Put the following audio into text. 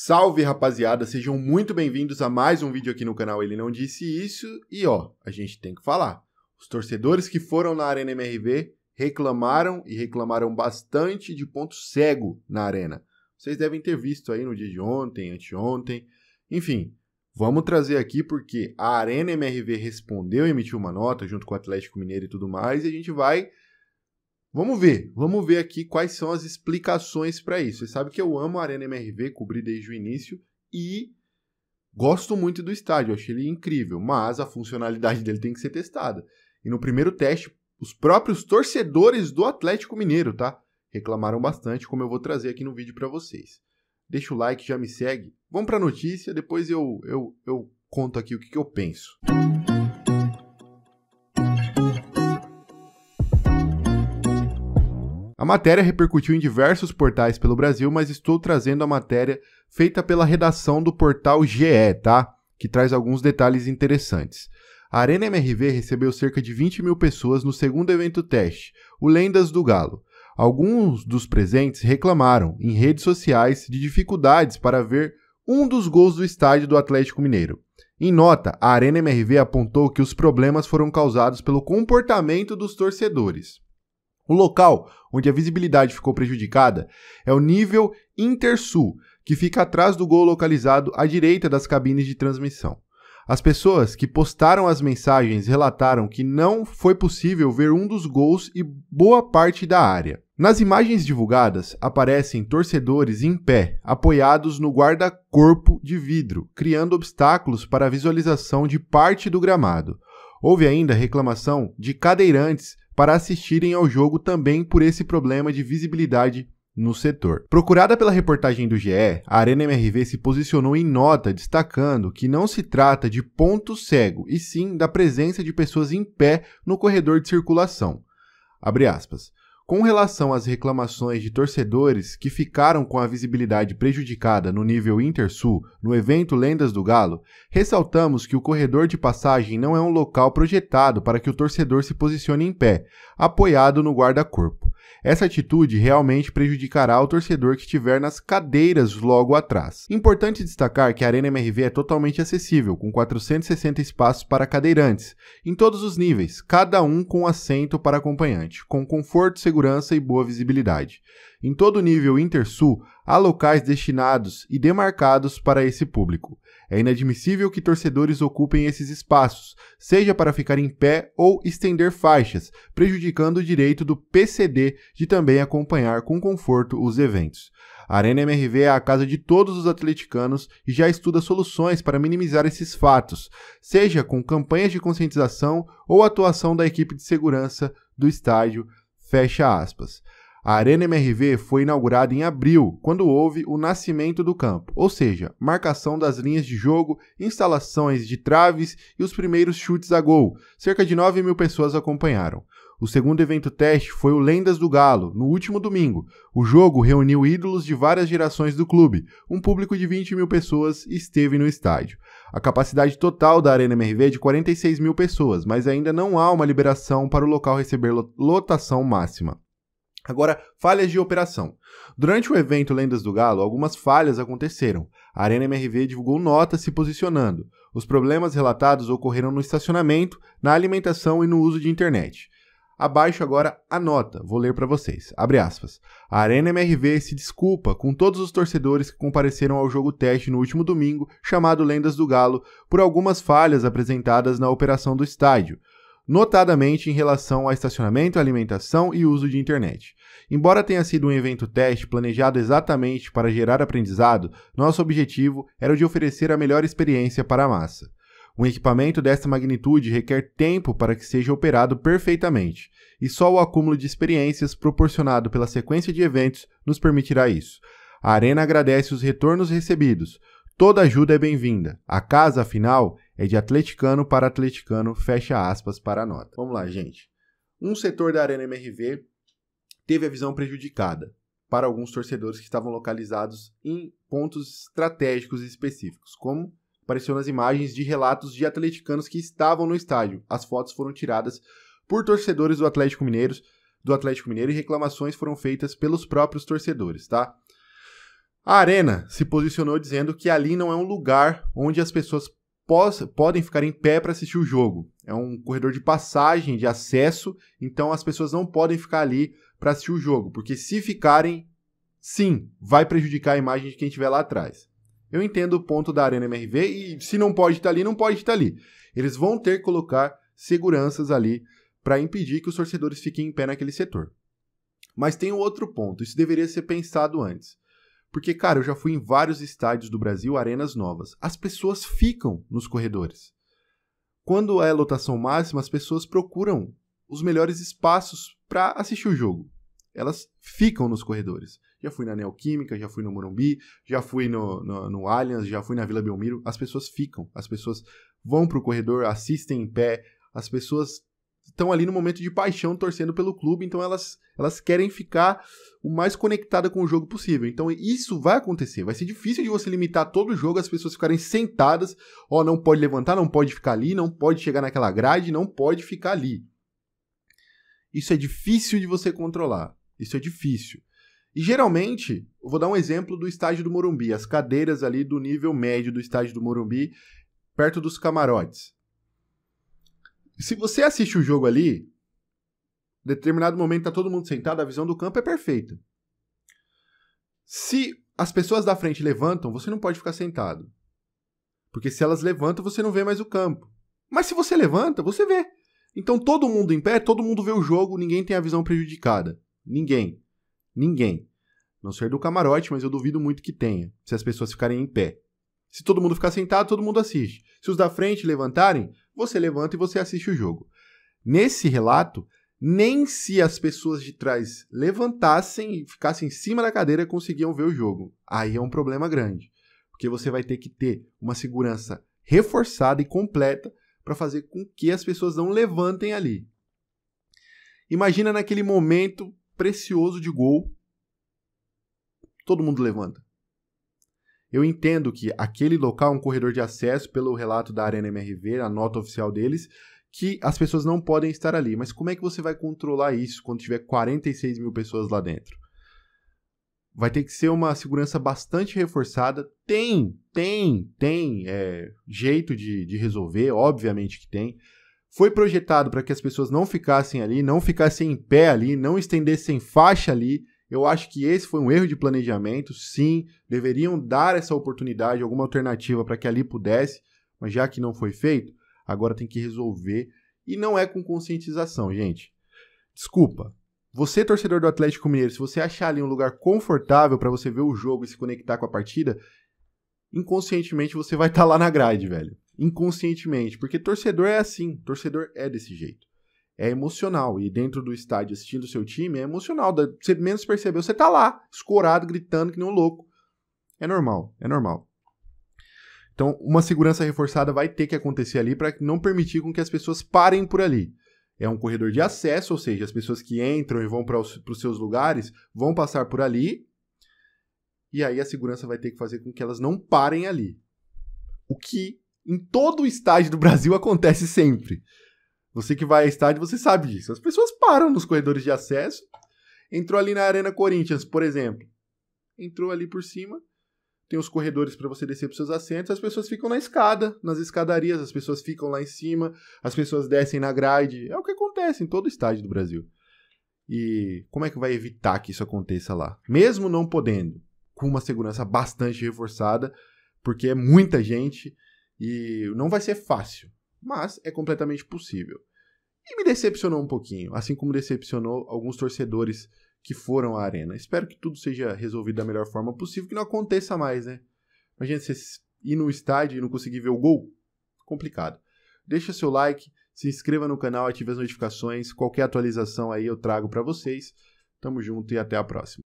Salve rapaziada, sejam muito bem-vindos a mais um vídeo aqui no canal Ele Não Disse Isso e ó, a gente tem que falar. Os torcedores que foram na Arena MRV reclamaram e reclamaram bastante de ponto cego na Arena. Vocês devem ter visto aí no dia de ontem, anteontem, enfim. Vamos trazer aqui porque a Arena MRV respondeu, emitiu uma nota junto com o Atlético Mineiro e tudo mais, e a gente vai Vamos ver, vamos ver aqui quais são as explicações para isso. Você sabe que eu amo a Arena MRV, cobri desde o início e gosto muito do estádio, achei ele incrível, mas a funcionalidade dele tem que ser testada. E no primeiro teste, os próprios torcedores do Atlético Mineiro, tá? Reclamaram bastante, como eu vou trazer aqui no vídeo para vocês. Deixa o like, já me segue. Vamos para a notícia, depois eu, eu, eu conto aqui o que, que eu penso. Música A matéria repercutiu em diversos portais pelo Brasil, mas estou trazendo a matéria feita pela redação do portal GE, tá? Que traz alguns detalhes interessantes. A Arena MRV recebeu cerca de 20 mil pessoas no segundo evento teste, o Lendas do Galo. Alguns dos presentes reclamaram em redes sociais de dificuldades para ver um dos gols do estádio do Atlético Mineiro. Em nota, a Arena MRV apontou que os problemas foram causados pelo comportamento dos torcedores. O local onde a visibilidade ficou prejudicada é o nível intersul, que fica atrás do gol localizado à direita das cabines de transmissão. As pessoas que postaram as mensagens relataram que não foi possível ver um dos gols e boa parte da área. Nas imagens divulgadas, aparecem torcedores em pé, apoiados no guarda-corpo de vidro, criando obstáculos para a visualização de parte do gramado. Houve ainda reclamação de cadeirantes para assistirem ao jogo também por esse problema de visibilidade no setor. Procurada pela reportagem do GE, a Arena MRV se posicionou em nota destacando que não se trata de ponto cego, e sim da presença de pessoas em pé no corredor de circulação. Abre aspas. Com relação às reclamações de torcedores que ficaram com a visibilidade prejudicada no nível Intersul no evento Lendas do Galo, ressaltamos que o corredor de passagem não é um local projetado para que o torcedor se posicione em pé, apoiado no guarda-corpo. Essa atitude realmente prejudicará o torcedor que estiver nas cadeiras logo atrás. Importante destacar que a Arena MRV é totalmente acessível, com 460 espaços para cadeirantes, em todos os níveis, cada um com assento para acompanhante, com conforto, segurança e boa visibilidade. Em todo o nível Intersul, há locais destinados e demarcados para esse público. É inadmissível que torcedores ocupem esses espaços, seja para ficar em pé ou estender faixas, prejudicando o direito do PCD de também acompanhar com conforto os eventos. A Arena MRV é a casa de todos os atleticanos e já estuda soluções para minimizar esses fatos, seja com campanhas de conscientização ou atuação da equipe de segurança do estádio. Fecha aspas. A Arena MRV foi inaugurada em abril, quando houve o nascimento do campo, ou seja, marcação das linhas de jogo, instalações de traves e os primeiros chutes a gol. Cerca de 9 mil pessoas acompanharam. O segundo evento teste foi o Lendas do Galo, no último domingo. O jogo reuniu ídolos de várias gerações do clube. Um público de 20 mil pessoas esteve no estádio. A capacidade total da Arena MRV é de 46 mil pessoas, mas ainda não há uma liberação para o local receber lotação máxima. Agora, falhas de operação. Durante o evento Lendas do Galo, algumas falhas aconteceram. A Arena MRV divulgou nota se posicionando. Os problemas relatados ocorreram no estacionamento, na alimentação e no uso de internet. Abaixo agora a nota, vou ler para vocês. Abre aspas. A Arena MRV se desculpa com todos os torcedores que compareceram ao jogo teste no último domingo, chamado Lendas do Galo, por algumas falhas apresentadas na operação do estádio, notadamente em relação a estacionamento, alimentação e uso de internet. Embora tenha sido um evento teste planejado exatamente para gerar aprendizado, nosso objetivo era o de oferecer a melhor experiência para a massa. Um equipamento desta magnitude requer tempo para que seja operado perfeitamente, e só o acúmulo de experiências proporcionado pela sequência de eventos nos permitirá isso. A Arena agradece os retornos recebidos. Toda ajuda é bem-vinda. A casa, afinal, é de atleticano para atleticano, fecha aspas para a nota. Vamos lá, gente. Um setor da Arena MRV teve a visão prejudicada para alguns torcedores que estavam localizados em pontos estratégicos específicos, como apareceu nas imagens de relatos de atleticanos que estavam no estádio. As fotos foram tiradas por torcedores do Atlético Mineiro, do Atlético Mineiro e reclamações foram feitas pelos próprios torcedores, tá? A Arena se posicionou dizendo que ali não é um lugar onde as pessoas podem ficar em pé para assistir o jogo. É um corredor de passagem, de acesso, então as pessoas não podem ficar ali para assistir o jogo, porque se ficarem, sim, vai prejudicar a imagem de quem estiver lá atrás. Eu entendo o ponto da Arena MRV e se não pode estar tá ali, não pode estar tá ali. Eles vão ter que colocar seguranças ali para impedir que os torcedores fiquem em pé naquele setor. Mas tem um outro ponto, isso deveria ser pensado antes. Porque, cara, eu já fui em vários estádios do Brasil, arenas novas. As pessoas ficam nos corredores. Quando é lotação máxima, as pessoas procuram os melhores espaços para assistir o jogo. Elas ficam nos corredores. Já fui na Neoquímica, já fui no Morumbi, já fui no, no, no Allianz, já fui na Vila Belmiro. As pessoas ficam, as pessoas vão para o corredor, assistem em pé, as pessoas estão ali no momento de paixão torcendo pelo clube, então elas, elas querem ficar o mais conectada com o jogo possível. Então isso vai acontecer, vai ser difícil de você limitar todo o jogo, as pessoas ficarem sentadas, ó, não pode levantar, não pode ficar ali, não pode chegar naquela grade, não pode ficar ali. Isso é difícil de você controlar. Isso é difícil. E geralmente, vou dar um exemplo do estádio do Morumbi, as cadeiras ali do nível médio do estádio do Morumbi, perto dos camarotes. Se você assiste o jogo ali, em determinado momento tá todo mundo sentado, a visão do campo é perfeita. Se as pessoas da frente levantam, você não pode ficar sentado. Porque se elas levantam, você não vê mais o campo. Mas se você levanta, você vê. Então todo mundo em pé, todo mundo vê o jogo, ninguém tem a visão prejudicada. Ninguém. Ninguém. Não ser do camarote, mas eu duvido muito que tenha, se as pessoas ficarem em pé. Se todo mundo ficar sentado, todo mundo assiste. Se os da frente levantarem, você levanta e você assiste o jogo. Nesse relato, nem se as pessoas de trás levantassem e ficassem em cima da cadeira conseguiam ver o jogo. Aí é um problema grande, porque você vai ter que ter uma segurança reforçada e completa para fazer com que as pessoas não levantem ali. Imagina naquele momento precioso de gol, todo mundo levanta. Eu entendo que aquele local é um corredor de acesso, pelo relato da Arena MRV, a nota oficial deles, que as pessoas não podem estar ali. Mas como é que você vai controlar isso quando tiver 46 mil pessoas lá dentro? Vai ter que ser uma segurança bastante reforçada. Tem, tem, tem é, jeito de, de resolver, obviamente que tem. Foi projetado para que as pessoas não ficassem ali, não ficassem em pé ali, não estendessem faixa ali eu acho que esse foi um erro de planejamento, sim. Deveriam dar essa oportunidade, alguma alternativa para que ali pudesse, mas já que não foi feito, agora tem que resolver. E não é com conscientização, gente. Desculpa. Você, torcedor do Atlético Mineiro, se você achar ali um lugar confortável para você ver o jogo e se conectar com a partida, inconscientemente você vai estar tá lá na grade, velho. Inconscientemente. Porque torcedor é assim. Torcedor é desse jeito é emocional. E dentro do estádio assistindo o seu time é emocional. Você menos percebeu, você tá lá, escorado, gritando que nem um louco. É normal, é normal. Então, uma segurança reforçada vai ter que acontecer ali para não permitir com que as pessoas parem por ali. É um corredor de acesso, ou seja, as pessoas que entram e vão para os seus lugares vão passar por ali. E aí a segurança vai ter que fazer com que elas não parem ali. O que em todo o estádio do Brasil acontece sempre. Você que vai a estádio, você sabe disso. As pessoas param nos corredores de acesso. Entrou ali na Arena Corinthians, por exemplo. Entrou ali por cima. Tem os corredores para você descer para seus assentos. As pessoas ficam na escada, nas escadarias. As pessoas ficam lá em cima. As pessoas descem na grade. É o que acontece em todo estádio do Brasil. E como é que vai evitar que isso aconteça lá? Mesmo não podendo, com uma segurança bastante reforçada, porque é muita gente e não vai ser fácil mas é completamente possível. E me decepcionou um pouquinho, assim como decepcionou alguns torcedores que foram à arena. Espero que tudo seja resolvido da melhor forma possível, que não aconteça mais, né? Imagina você ir no estádio e não conseguir ver o gol. Complicado. Deixa seu like, se inscreva no canal, ative as notificações. Qualquer atualização aí eu trago para vocês. Tamo junto e até a próxima.